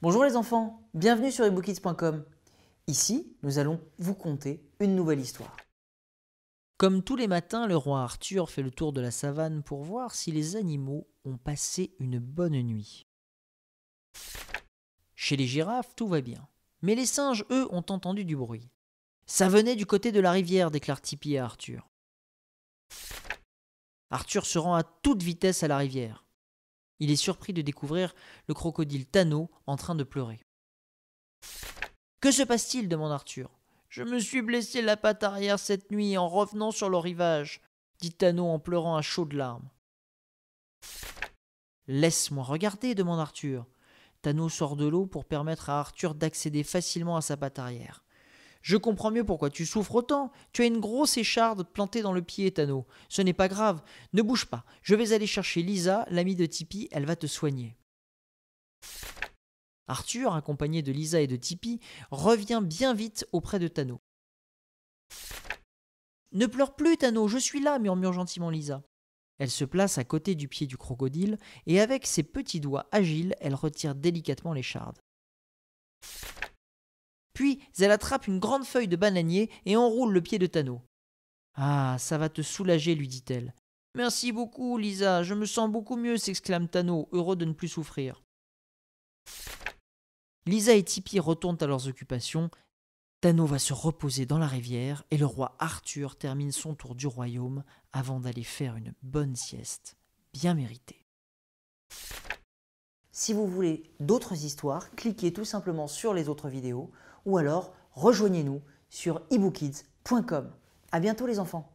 Bonjour les enfants, bienvenue sur ebookids.com. Ici, nous allons vous conter une nouvelle histoire. Comme tous les matins, le roi Arthur fait le tour de la savane pour voir si les animaux ont passé une bonne nuit. Chez les girafes, tout va bien. Mais les singes, eux, ont entendu du bruit. Ça venait du côté de la rivière, déclare Tipeee à Arthur. Arthur se rend à toute vitesse à la rivière. Il est surpris de découvrir le crocodile Tano en train de pleurer. Que se passe-t-il demande Arthur. Je me suis blessé la patte arrière cette nuit en revenant sur le rivage, dit Tano en pleurant à chaudes larmes. Laisse-moi regarder, demande Arthur. Tano sort de l'eau pour permettre à Arthur d'accéder facilement à sa patte arrière. Je comprends mieux pourquoi tu souffres autant. Tu as une grosse écharde plantée dans le pied, Tano. Ce n'est pas grave. Ne bouge pas. Je vais aller chercher Lisa, l'amie de Tipeee. Elle va te soigner. Arthur, accompagné de Lisa et de Tipeee, revient bien vite auprès de Tano. Ne pleure plus, Tano, je suis là, murmure gentiment Lisa. Elle se place à côté du pied du crocodile et avec ses petits doigts agiles, elle retire délicatement l'écharde. Puis elle attrape une grande feuille de bananier et enroule le pied de Tano. Ah, ça va te soulager, lui dit-elle. Merci beaucoup, Lisa, je me sens beaucoup mieux, s'exclame Tano, heureux de ne plus souffrir. Lisa et Tipi retournent à leurs occupations. Tano va se reposer dans la rivière et le roi Arthur termine son tour du royaume avant d'aller faire une bonne sieste, bien méritée. Si vous voulez d'autres histoires, cliquez tout simplement sur les autres vidéos ou alors rejoignez-nous sur ebookids.com. À bientôt les enfants